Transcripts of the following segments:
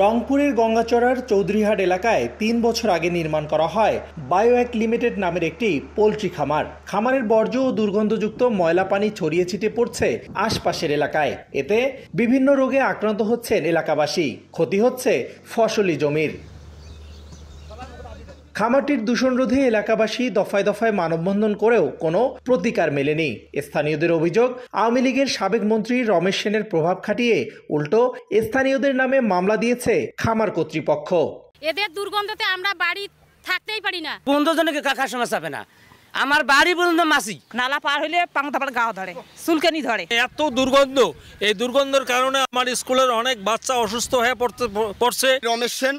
রংপুরের গঙ্গাচড়ার চৌধুরীহাট এলাকায় তিন বছর আগে নির্মাণ করা হয় বায়োএক লিমিটেড নামের একটি পোলট্রি খামার খামারের বর্জ্য ও দুর্গন্ধযুক্ত ময়লা পানি ছড়িয়ে ছিটে পড়ছে আশপাশের এলাকায় এতে বিভিন্ন রোগে আক্রান্ত হচ্ছেন এলাকাবাসী ক্ষতি হচ্ছে ফসলি জমির খামারটির দূষণ রোধে এলাকাবাসী দফায় দফায় মানববন্ধন করেও কোনো প্রতিকার মেলেনি স্থানীয়দের অভিযোগ আওয়ামী লীগের সাবেক মন্ত্রী রমেশ সেনের প্রভাব খাটিয়ে উল্টো স্থানীয়দের নামে মামলা দিয়েছে খামার কর্তৃপক্ষ এদের দুর্গন্ধতে আমরা বাড়ি থাকতেই পারি না বন্ধু জনকে কাকার সঙ্গে চাপে না আমার বাড়ি পর্যন্ত মাসি নালা পার হইলে পাংতাপার গাও ধরে চুলকানি ধরে এত দুর্গন্ধ এই দুর্গন্ধের কারণে আমার স্কুলের অনেক বাচ্চা অসুস্থ হয়ে পড়তে পড়ছে রমেশ সেন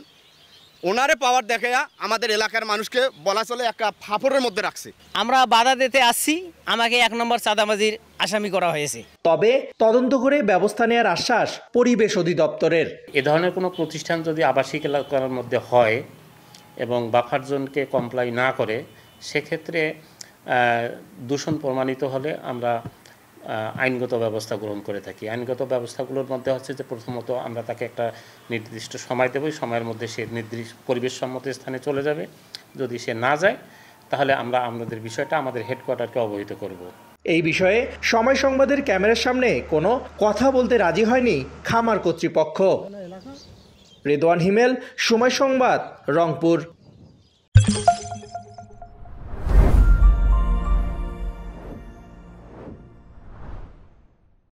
ওনারে পাওয়ার দেখে আমাদের এলাকার মানুষকে বলা চলে একটা ফাফরের মধ্যে রাখছে আমরা বাধা দিতে আসছি আমাকে এক নম্বর চাঁদামাজির আসামি করা হয়েছে তবে তদন্ত করে ব্যবস্থা নেওয়ার আশ্বাস পরিবেশ অধিদপ্তরের এ ধরনের কোনো প্রতিষ্ঠান যদি আবাসিক এলাকার মধ্যে হয় এবং বাফার জোনকে কমপ্লাই না করে সেক্ষেত্রে দূষণ প্রমাণিত হলে আমরা আইনগত ব্যবস্থা গ্রহণ করে থাকি আইনগত ব্যবস্থাগুলোর মধ্যে হচ্ছে যে প্রথমত আমরা তাকে একটা নির্দিষ্ট সময় দেবো সময়ের মধ্যে সে নির্দিষ্ট পরিবেশসম্মত স্থানে চলে যাবে যদি সে না যায় তাহলে আমরা আমাদের বিষয়টা আমাদের হেডকোয়ার্টারকে অবহিত করব এই বিষয়ে সময় সংবাদের ক্যামেরার সামনে কোনো কথা বলতে রাজি হয়নি খামার কর্তৃপক্ষ রেদওয়ান হিমেল সময় সংবাদ রংপুর